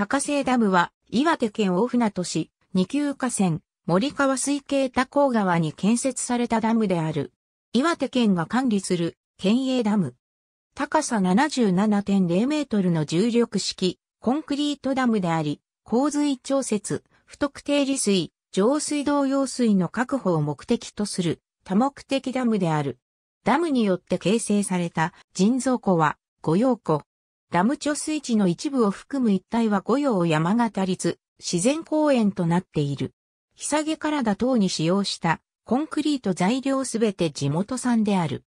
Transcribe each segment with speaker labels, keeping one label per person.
Speaker 1: 高瀬ダムは、岩手県大船渡市、二級河川、森川水系多港川に建設されたダムである。岩手県が管理する県営ダム。高さ77.0メートルの重力式コンクリートダムであり、洪水調節、不特定利水、上水道用水の確保を目的とする多目的ダムである。ダムによって形成された人造湖は、五葉湖、ダム貯水池の一部を含む一帯は御用山形立自然公園となっている。日下げだ等に使用したコンクリート材料すべて地元産である。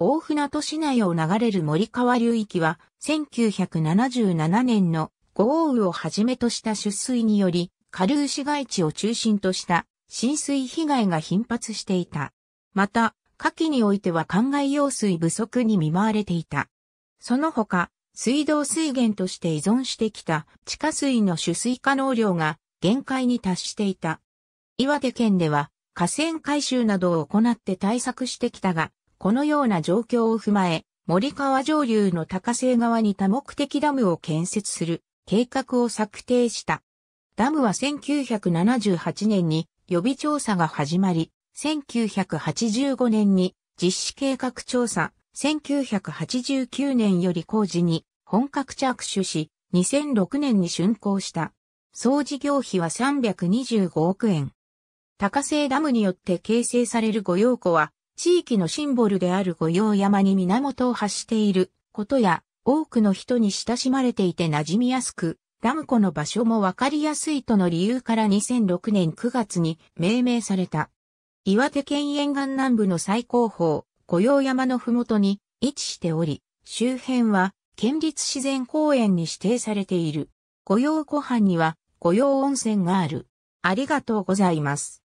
Speaker 1: 大船渡市内を流れる森川流域は1977年の豪雨をはじめとした出水により下流市街地を中心とした浸水被害が頻発していた。また、夏季においては灌漑用水不足に見舞われていた。その他、水道水源として依存してきた地下水の取水可能量が限界に達していた。岩手県では河川改修などを行って対策してきたが、このような状況を踏まえ、森川上流の高瀬川に多目的ダムを建設する計画を策定した。ダムは1978年に予備調査が始まり、1985年に実施計画調査、1989年より工事に本格着手し、2006年に竣工した。総事業費は325億円。高瀬ダムによって形成される御用湖は、地域のシンボルである御用山に源を発していることや、多くの人に親しまれていて馴染みやすく、ダム湖の場所もわかりやすいとの理由から2006年9月に命名された。岩手県沿岸南部の最高峰、御用山のふもとに位置しており、周辺は県立自然公園に指定されている。御用湖畔には御用温泉がある。ありがとうございます。